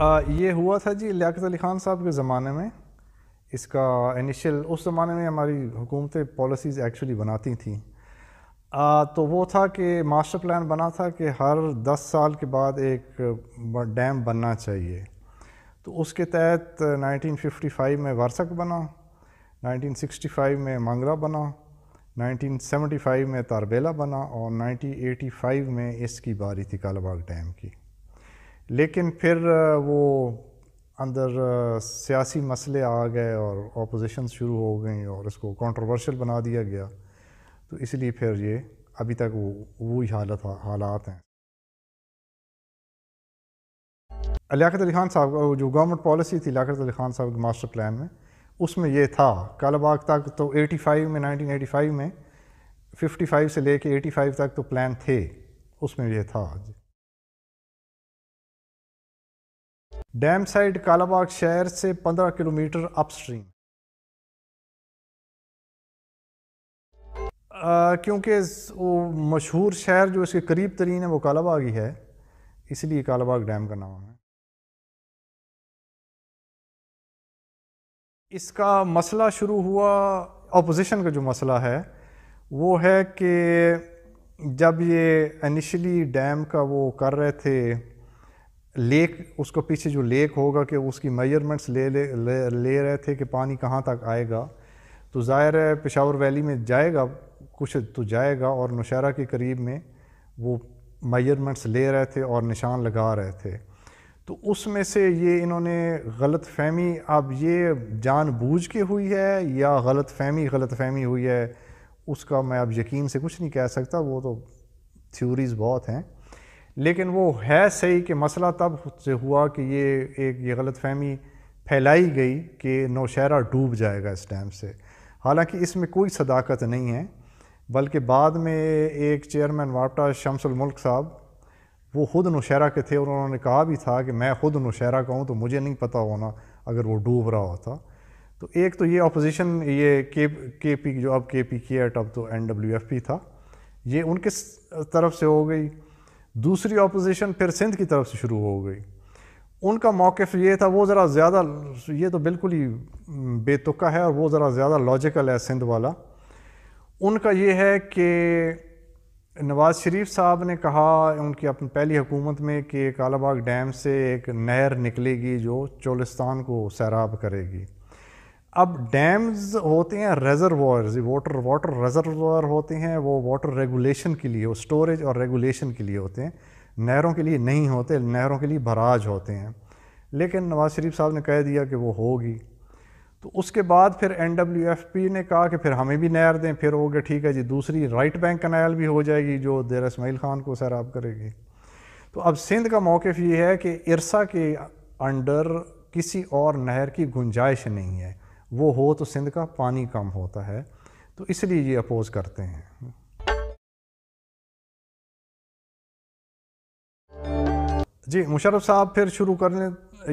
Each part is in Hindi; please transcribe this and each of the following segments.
ये हुआ था जी लियात अली ख़ान साहब के ज़माने में इसका इनिशियल उस ज़माने में हमारी हुकूमतें पॉलिसीज़ एक्चुअली बनाती थी आ, तो वो था कि मास्टर प्लान बना था कि हर 10 साल के बाद एक डैम बनना चाहिए तो उसके तहत 1955 में वारसक बना 1965 में मांगरा बना 1975 में तारबेला बना और 1985 में इसकी बारी थी कालाबाग डैम की लेकिन फिर वो अंदर सियासी मसले आ गए और अपोजिशन शुरू हो गई और इसको कंट्रोवर्शियल बना दिया गया तो इसलिए फिर ये अभी तक वो वही हालत हालात हैं लियात अली खान साहब जो गवर्नमेंट पॉलिसी थी लियात अली खान साहब के मास्टर प्लान में उसमें ये था कालाबाग तक तो 85 में 1985 में 55 से लेके 85 तक तो प्लान थे उसमें यह था डैम साइड कालाबाग शहर से 15 किलोमीटर अपस्ट्रीम क्योंकि वो मशहूर शहर जो इसके करीब तरीन है वो कालाबाग ही है इसलिए कालाबाग डैम का नाम है इसका मसला शुरू हुआ अपोजिशन का जो मसला है वो है कि जब ये इनिशली डैम का वो कर रहे थे लेक उसको पीछे जो लेक होगा कि उसकी मेजरमेंट्स ले ले ले, ले रहे थे कि पानी कहाँ तक आएगा तो ज़ाहिर है पेशावर वैली में जाएगा कुछ तो जाएगा और नौशहरा के करीब में वो मेजरमेंट्स ले रहे थे और निशान लगा रहे थे तो उसमें से ये इन्होंने गलत फहमी अब ये जानबूझ के हुई है या गलत फहमी गलत फहमी हुई है उसका मैं अब यकीन से कुछ नहीं कह सकता वो तो थ्योरीज़ बहुत हैं लेकिन वो है सही कि मसला तब से हुआ कि ये एक ये गलत फहमी फैलाई गई कि नौशहरा डूब जाएगा इस डैम से हालांकि इसमें कोई सदाकत नहीं है बल्कि बाद में एक चेयरमैन वापटा शमसुल मुल्क साहब वो ख़ुद नौशहरा के थे और उन्होंने कहा भी था कि मैं ख़ुद नौशहरा का हूँ तो मुझे नहीं पता होना अगर वो डूब रहा होता तो एक तो ये अपोजिशन ये के के पी जो अब के पी की एट अब तो एन डब्ल्यू एफ पी था ये उनके तरफ से हो गई दूसरी अपोजिशन फिर सिंध की तरफ से शुरू हो गई उनका मौक़ ये था वो ज़रा ज़्यादा ये तो बिल्कुल ही बेतुका है और वो ज़रा ज़्यादा लॉजिकल है सिंध वाला उनका ये है कि नवाज़ शरीफ साहब ने कहा उनकी अपनी पहली हुकूमत में कि कालाबाग डैम से एक नहर निकलेगी जो चोलिस्तान को सैराब करेगी अब डैम्स होते हैं रेजरवायर्स वाटर वाटर रेज़रवर होते हैं वो वाटर रेगुलेशन के लिए स्टोरेज और रेगुलेशन के लिए होते हैं नहरों के लिए नहीं होते नहरों के लिए भराज होते हैं लेकिन नवाज शरीफ साहब ने कह दिया कि वो होगी तो उसके बाद फिर एन ने कहा कि फिर हमें भी नहर दें फिर हो गया ठीक है जी दूसरी राइट बैंक कनाल भी हो जाएगी जो देर इसमाइल ख़ान को सैराब करेगी तो अब सिंध का मौक़ ये है कि इरसा के अंडर किसी और नहर की गुंजाइश नहीं है वो हो तो सिंध का पानी कम होता है तो इसलिए ये अपोज़ करते हैं जी मुशरफ साहब फिर शुरू करने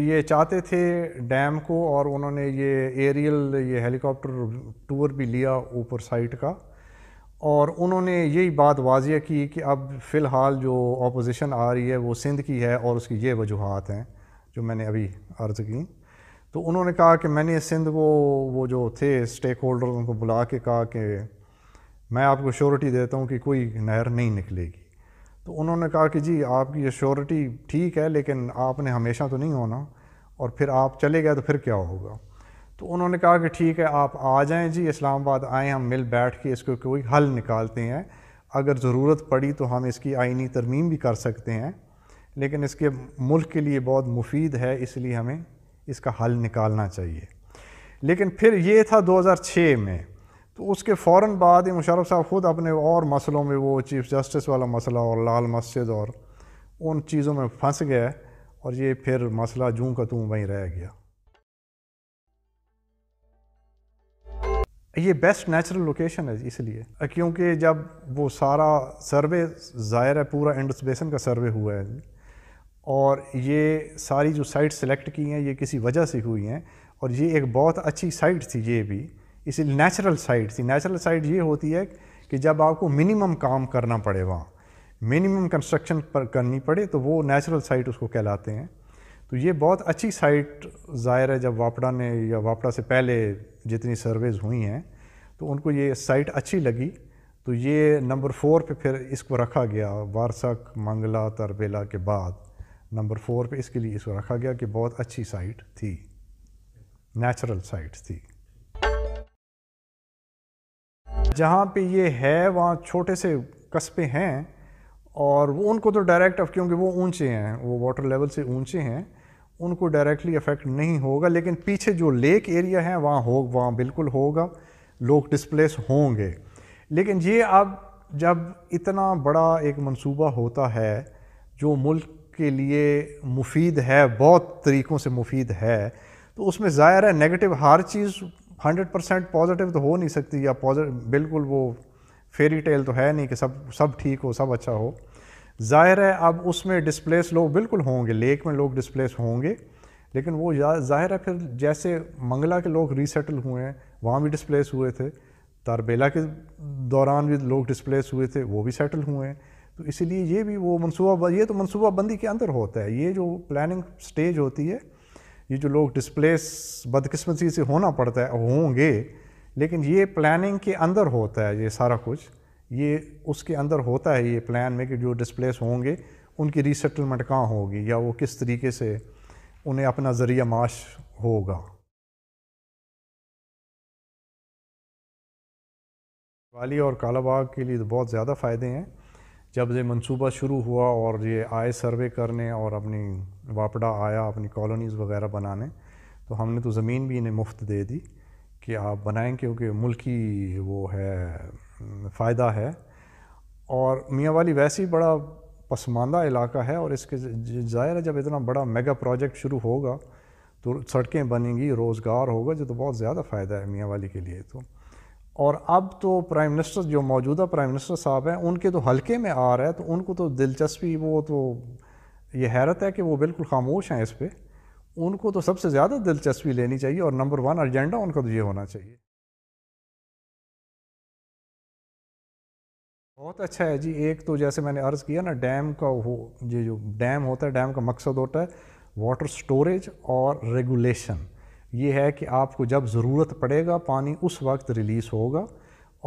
ये चाहते थे डैम को और उन्होंने ये एरियल ये हेलीकॉप्टर टूर भी लिया ऊपर साइट का और उन्होंने यही बात वाजिया की कि अब फ़िलहाल जो अपोजिशन आ रही है वो सिंध की है और उसकी ये वजूहत हैं जो मैंने अभी अर्ज़ की तो उन्होंने कहा कि मैंने सिंध को वो जो थे स्टेक होल्डर उनको बुला के कहा कि मैं आपको श्योरिटी देता हूँ कि कोई नहर नहीं निकलेगी तो उन्होंने कहा कि जी आपकी ये श्योरिटी ठीक है लेकिन आपने हमेशा तो नहीं होना और फिर आप चले गए तो फिर क्या होगा तो उन्होंने कहा कि ठीक है आप आ जाएं जी इस्लामाबाद आएँ हम मिल बैठ के इसको कोई हल निकालते हैं अगर ज़रूरत पड़ी तो हम इसकी आइनी तरमीम भी कर सकते हैं लेकिन इसके मुल्क के लिए बहुत मुफीद है इसलिए हमें इसका हल निकालना चाहिए लेकिन फिर ये था 2006 में तो उसके फ़ौर बाद ही मुशरफ साहब ख़ुद अपने और मसलों में वो चीफ़ जस्टिस वाला मसला और लाल मस्जिद और उन चीज़ों में फंस गया और ये फिर मसला जूँ का तू वहीं रह गया ये बेस्ट नेचुरल लोकेशन है इसलिए क्योंकि जब वो सारा सर्वे ज़ाहिर है पूरा इंडस बेसन का सर्वे हुआ है और ये सारी जो साइट सेलेक्ट की हैं ये किसी वजह से हुई हैं और ये एक बहुत अच्छी साइट थी ये भी इसी नेचुरल साइट थी नेचुरल साइट ये होती है कि जब आपको मिनिमम काम करना पड़े वहाँ मिनिमम कंस्ट्रक्शन पर करनी पड़े तो वो नेचुरल साइट उसको कहलाते हैं तो ये बहुत अच्छी साइट ज़ाहिर है जब वापड़ा ने या वापड़ा से पहले जितनी सर्वेज हुई हैं तो उनको ये साइट अच्छी लगी तो ये नंबर फोर पे फिर इसको रखा गया वारसक मंगला तरबेला के बाद नंबर फोर पे इसके लिए इसको रखा गया कि बहुत अच्छी साइट थी नेचुरल साइट थी जहाँ पे ये है वहाँ छोटे से कस्बे हैं और वो उनको तो डायरेक्ट अब क्योंकि वो ऊंचे हैं वो वाटर लेवल से ऊंचे हैं उनको डायरेक्टली अफेक्ट नहीं होगा लेकिन पीछे जो लेक एरिया है वहाँ हो वहाँ बिल्कुल होगा लोग डिस्प्लेस होंगे लेकिन ये अब जब इतना बड़ा एक मंसूबा होता है जो मुल्क के लिए मुफीद है बहुत तरीक़ों से मुफीद है तो उसमें ज़ाहिर है नेगेटिव हर चीज़ हंड्रेड परसेंट पॉजिटिव तो हो नहीं सकती या पॉजिटिव बिल्कुल वो फेरी टेल तो है नहीं कि सब सब ठीक हो सब अच्छा हो ज़ाहिर है अब उसमें डिस्प्लेस लोग बिल्कुल होंगे लेक में लोग डिस्प्लेस होंगे लेकिन वो ज़ाहिर है फिर जैसे मंगला के लोग रीसेटल हुए हैं वहाँ भी डिस्प्लेस हुए थे तारबेला के दौरान भी लोग डिस्प्लेस हुए थे वो भी सेटल हुए हैं तो इसीलिए ये भी वो मनसूबा ये तो मनसूबाबंदी के अंदर होता है ये जो प्लानिंग स्टेज होती है ये जो लोग डिस्प्लेस बदकिस्मती से होना पड़ता है होंगे लेकिन ये प्लानिंग के अंदर होता है ये सारा कुछ ये उसके अंदर होता है ये प्लान में कि जो डिस्प्लेस होंगे उनकी रीसेटलमेंट कहाँ होगी या वो किस तरीके से उन्हें अपना ज़रिया माश होगा वाली और कालाबाग के लिए तो बहुत ज़्यादा फ़ायदे हैं जब ये मनसूबा शुरू हुआ और ये आए सर्वे करने और अपनी वापड़ा आया अपनी कॉलोनीज़ वगैरह बनाने तो हमने तो ज़मीन भी इन्हें मुफ्त दे दी कि आप बनाएं क्योंकि ही वो है फ़ायदा है और मियाँ वाली वैसे ही बड़ा पसमानदा इलाका है और इसके ज़ाहिर है जब इतना बड़ा मेगा प्रोजेक्ट शुरू होगा तो सड़कें बनेंगी रोज़गार होगा जो तो बहुत ज़्यादा फ़ायदा है मियाँ वाली के लिए तो और अब तो प्राइम मिनिस्टर जो मौजूदा प्राइम मिनिस्टर साहब हैं उनके तो हल्के में आ रहा है तो उनको तो दिलचस्पी वो तो ये हैरत है कि वो बिल्कुल खामोश हैं इस पर उनको तो सबसे ज़्यादा दिलचस्पी लेनी चाहिए और नंबर वन एजेंडा उनका तो ये होना चाहिए बहुत अच्छा है जी एक तो जैसे मैंने अर्ज़ किया ना डैम का वो ये जो डैम होता है डैम का मकसद होता है वाटर स्टोरेज और रेगुलेशन ये है कि आपको जब ज़रूरत पड़ेगा पानी उस वक्त रिलीज़ होगा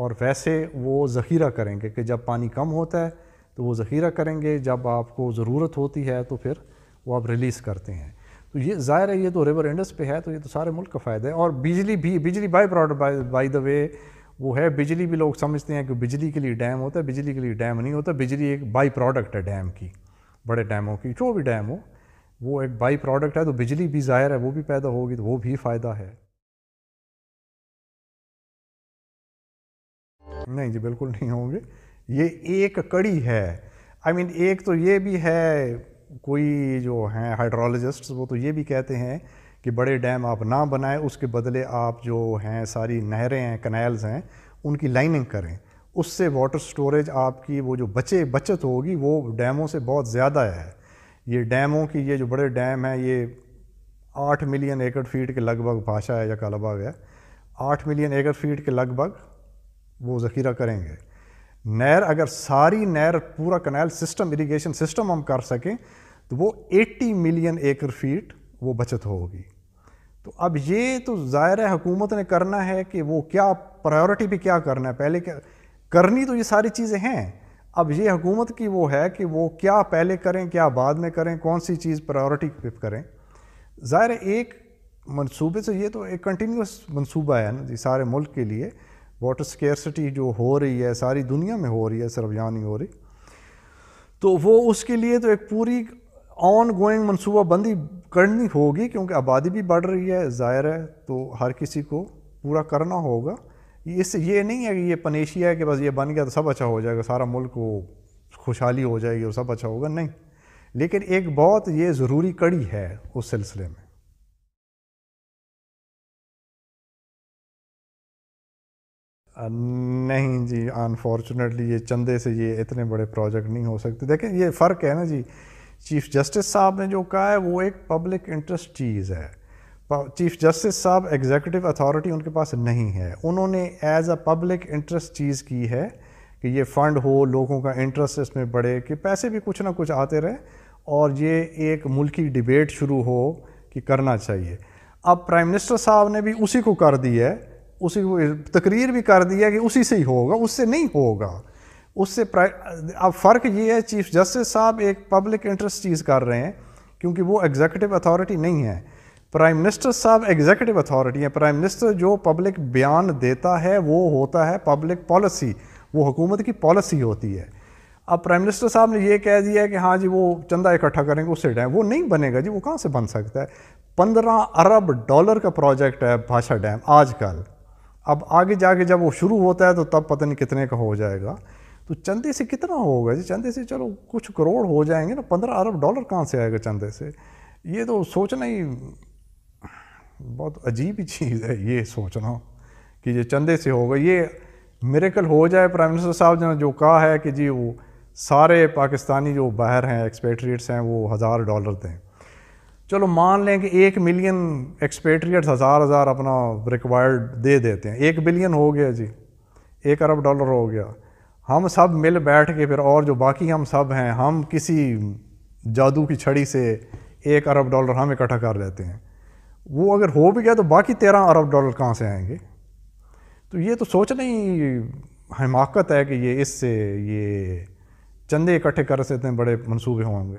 और वैसे वो ज़ख़ीरा करेंगे कि जब पानी कम होता है तो वो ज़ख़ीरा करेंगे जब आपको ज़रूरत होती है तो फिर वो आप रिलीज़ करते हैं तो ये ज़ाहिर है ये तो रिवर इंडस पे है तो ये तो सारे मुल्क का फ़ायदा है और बिजली भी बिजली by product by the way वो है बिजली भी लोग समझते हैं कि बिजली के लिए डैम होता है बिजली के लिए डैम नहीं होता बिजली एक बाई प्रोडक्ट है डैम की बड़े डैमों की जो भी डैम हो वो एक बाई प्रोडक्ट है तो बिजली भी ज़ाहिर है वो भी पैदा होगी तो वो भी फ़ायदा है नहीं जी बिल्कुल नहीं होंगे ये एक कड़ी है आई I मीन mean, एक तो ये भी है कोई जो हैं हाइड्रोलॉजिस्ट वो तो ये भी कहते हैं कि बड़े डैम आप ना बनाएं उसके बदले आप जो हैं सारी नहरें हैं कनाल्स हैं उनकी लाइनिंग करें उससे वाटर स्टोरेज आपकी वो जो बचे बचत होगी वो डैमों से बहुत ज़्यादा है ये डैमों की ये जो बड़े डैम हैं ये आठ मिलियन एकड़ फीट के लगभग भाषा है या कालाबाग है आठ मिलियन एकड़ फीट के लगभग वो ज़ख़ीरा करेंगे नहर अगर सारी नहर पूरा कनाल सिस्टम इरिगेशन सिस्टम हम कर सकें तो वो 80 मिलियन एकड़ फीट वो बचत होगी तो अब ये तो ज़ाहिर है हुकूमत ने करना है कि वो क्या प्रायोरिटी पे क्या करना है पहले क्या करनी तो ये सारी चीज़ें हैं अब ये हुकूमत की वो है कि वो क्या पहले करें क्या बाद में करें कौन सी चीज़ प्रायोरिटी पे करें ज़ाहिर एक मनसूबे से ये तो एक कंटिन्यूस मनसूबा है ना जी सारे मुल्क के लिए वाटर स्केरसिटी जो हो रही है सारी दुनिया में हो रही है सिर्फ यहाँ नहीं हो रही तो वो उसके लिए तो एक पूरी ऑन गोइंग मनसूबाबंदी करनी होगी क्योंकि आबादी भी बढ़ रही है ज़ाहिर है तो हर किसी को पूरा करना होगा इस ये नहीं है कि ये पनेशिया है कि बस ये बन गया तो सब अच्छा हो जाएगा सारा मुल्क वो खुशहाली हो जाएगी और सब अच्छा होगा नहीं लेकिन एक बहुत ये ज़रूरी कड़ी है उस सिलसिले में नहीं जी अनफॉर्चुनेटली ये चंदे से ये इतने बड़े प्रोजेक्ट नहीं हो सकते देखें ये फ़र्क है ना जी चीफ़ जस्टिस साहब ने जो कहा है वो एक पब्लिक इंटरेस्ट चीज़ है चीफ जस्टिस साहब एग्जीक्यूटिव अथॉरिटी उनके पास नहीं है उन्होंने एज अ पब्लिक इंटरेस्ट चीज़ की है कि ये फ़ंड हो लोगों का इंटरेस्ट इसमें बढ़े कि पैसे भी कुछ ना कुछ आते रहे और ये एक मुल्की डिबेट शुरू हो कि करना चाहिए अब प्राइम मिनिस्टर साहब ने भी उसी को कर दिया है उसी को तकरीर भी कर दी है कि उसी से ही होगा उससे नहीं होगा उससे अब फ़र्क ये है चीफ जस्टिस साहब एक पब्लिक इंटरेस्ट चीज़ कर रहे हैं क्योंकि वो एग्जीक्यूटिव अथॉरिटी नहीं है प्राइम मिनिस्टर साहब एग्जीक्यूटिव अथॉरिटी है प्राइम मिनिस्टर जो पब्लिक बयान देता है वो होता है पब्लिक पॉलिसी वो हुकूमत की पॉलिसी होती है अब प्राइम मिनिस्टर साहब ने ये कह दिया है कि हाँ जी वो चंदा इकट्ठा करेंगे उससे डैम वो नहीं बनेगा जी वो कहाँ से बन सकता है पंद्रह अरब डॉलर का प्रोजेक्ट है भाषा डैम आजकल अब आगे जाके जब वो शुरू होता है तो तब पता नहीं कितने का हो जाएगा तो चंदे से कितना होगा जी चंदे से चलो कुछ करोड़ हो जाएंगे ना पंद्रह अरब डॉलर कहाँ से आएगा चंदे से ये तो सोचना ही बहुत अजीब ही चीज़ है ये सोचना कि ये चंदे से होगा ये मेरेकल हो जाए प्राइम मिनिस्टर साहब ने जो कहा है कि जी वो सारे पाकिस्तानी जो बाहर हैं एक्सपेट्रिएट्स हैं वो हज़ार डॉलर दें चलो मान लें कि एक मिलियन एक्सपेट्रिएट्स हज़ार हज़ार अपना रिक्वायर्ड दे देते हैं एक बिलियन हो गया जी एक अरब डॉलर हो गया हम सब मिल बैठ के फिर और जो बाकी हम सब हैं हम किसी जादू की छड़ी से एक अरब डॉलर हम इकट्ठा कर लेते हैं वो अगर हो भी गया तो बाकी तेरह अरब डॉलर कहाँ से आएंगे तो ये तो सोचना ही हिमाकत है कि ये इससे ये चंदे इकट्ठे कर से इतने बड़े मनसूबे होंगे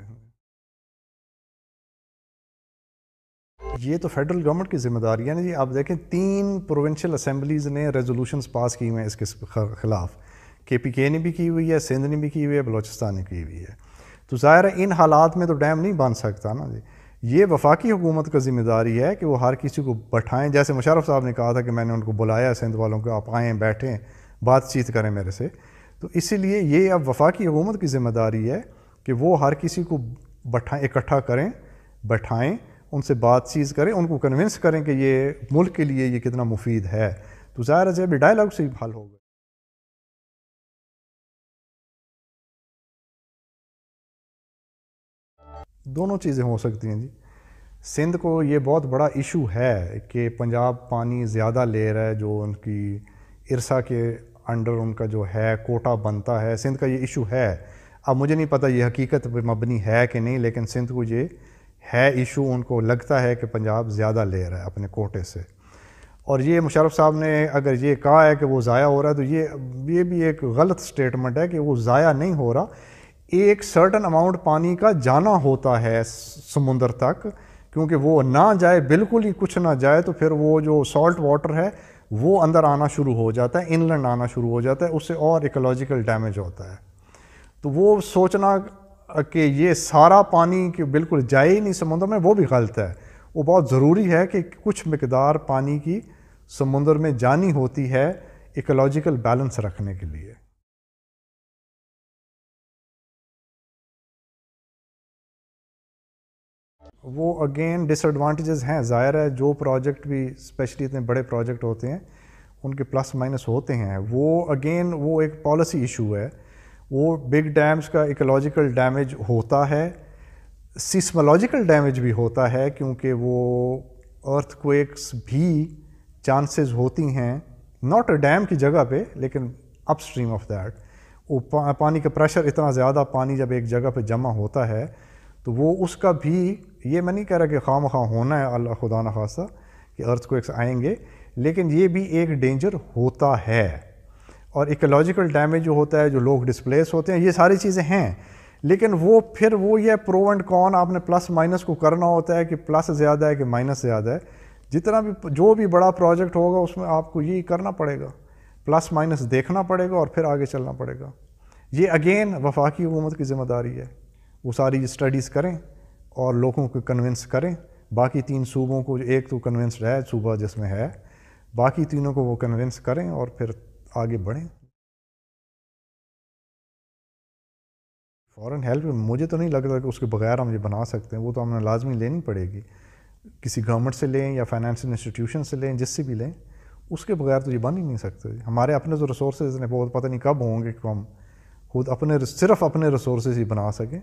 ये तो फेडरल गवर्नमेंट की जिम्मेदारी है ना जी आप देखें तीन प्रोविंशियल असम्बलीज़ ने रेजोल्यूशन पास किए हुए हैं इसके ख़िलाफ़ के पी के ने भी की हुई है सिंध ने भी की हुई है बलोचिस्तान ने की हुई है तो ज़ाहिर है इन हालात में तो डैम नहीं बन सकता ना जी ये वफाकी हुकूमत का जिम्मेदारी है कि वो हर किसी को बैठाएं जैसे मुशरफ साहब ने कहा था कि मैंने उनको बुलाया सिंध वालों को आप आएँ बैठें बातचीत करें मेरे से तो इसीलिए ये अब वफाकी हुकूमत की जिम्मेदारी है कि वो हर किसी को बैठाएँ इकट्ठा करें बैठाएँ उनसे बातचीत करें उनको कन्विंस करें कि ये मुल्क के लिए ये कितना मुफीद है तो ज़ाहिर है जब डायलाग से ही हल होगा दोनों चीज़ें हो सकती हैं जी सिंध को ये बहुत बड़ा इशू है कि पंजाब पानी ज़्यादा ले रहा है जो उनकी इरसा के अंडर उनका जो है कोटा बनता है सिंध का ये इशू है अब मुझे नहीं पता ये हकीकत पर मबनी है कि नहीं लेकिन सिंध को ये है इशू उनको लगता है कि पंजाब ज़्यादा ले रहा है अपने कोटे से और ये मुशरफ साहब ने अगर ये कहा है कि वो ज़ाया हो रहा है तो ये ये भी एक गलत स्टेटमेंट है कि वो ज़ाया नहीं हो रहा एक सर्टन अमाउंट पानी का जाना होता है समुंदर तक क्योंकि वो ना जाए बिल्कुल ही कुछ ना जाए तो फिर वो जो सॉल्ट वाटर है वो अंदर आना शुरू हो जाता है इनलैंड आना शुरू हो जाता है उससे और इकोलॉजिकल डैमेज होता है तो वो सोचना कि ये सारा पानी कि बिल्कुल जाए ही नहीं समुंदर में वो भी गलत है वो बहुत ज़रूरी है कि कुछ मकदार पानी की समुंदर में जानी होती है इकोलॉजिकल बैलेंस रखने के लिए वो अगेन डिसएडवांटेजेस हैं ज़ाहिर है जो प्रोजेक्ट भी स्पेशली इतने बड़े प्रोजेक्ट होते हैं उनके प्लस माइनस होते हैं वो अगेन वो एक पॉलिसी इशू है वो बिग डैम्स का इकोलॉजिकल डैमेज होता है सिस्मोलॉजिकल डैमेज भी होता है क्योंकि वो अर्थक्वेक्स भी चांसेस होती हैं नॉट अ डैम की जगह पे लेकिन अपस्ट्रीम ऑफ दैट वो पा, पानी का प्रेशर इतना ज़्यादा पानी जब एक जगह पे जमा होता है तो वो उसका भी ये मैं नहीं कह रहा कि खाम खा होना है अल्लाह खुदा न खासा कि अर्थ को आएंगे लेकिन ये भी एक डेंजर होता है और इकोलॉजिकल डैमेज जो होता है जो लोग डिस्प्लेस होते हैं ये सारी चीज़ें हैं लेकिन वो फिर वो ये प्रो एंड कॉन आपने प्लस माइनस को करना होता है कि प्लस ज़्यादा है कि माइनस ज़्यादा है जितना भी जो भी बड़ा प्रोजेक्ट होगा उसमें आपको ये करना पड़ेगा प्लस माइनस देखना पड़ेगा और फिर आगे चलना पड़ेगा ये अगेन वफाकी हुकूमत की ज़िम्मेदारी है वो सारी स्टडीज़ करें और लोगों को कन्विंस करें बाकी तीन सूबों को एक तो कन्विंस्ड है सूबा जिसमें है बाकी तीनों को वो कन्विंस करें और फिर आगे बढ़ें फॉरेन हेल्प मुझे तो नहीं लगता कि उसके बगैर हम ये बना सकते हैं वो तो हमें लाजमी लेनी पड़ेगी किसी गवर्नमेंट से लें या फाइनेंशियल इंस्टीट्यूशन से लें जिससे भी लें उसके बगैर तो ये बन ही नहीं सकते हमारे अपने जो रिसोर्स ने बहुत पता नहीं कब होंगे कि हम खुद अपने सिर्फ अपने रिसोर्स ही बना सकें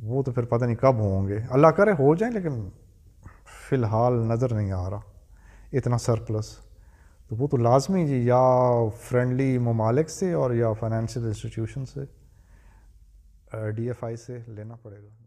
वो तो फिर पता नहीं कब होंगे अल्लाह करे हो जाए लेकिन फ़िलहाल नज़र नहीं आ रहा इतना सरप्लस तो वो तो लाजमी जी या फ्रेंडली ममालिक से और या फाइनेंशियल इंस्टीट्यूशन से डी एफ आई से लेना पड़ेगा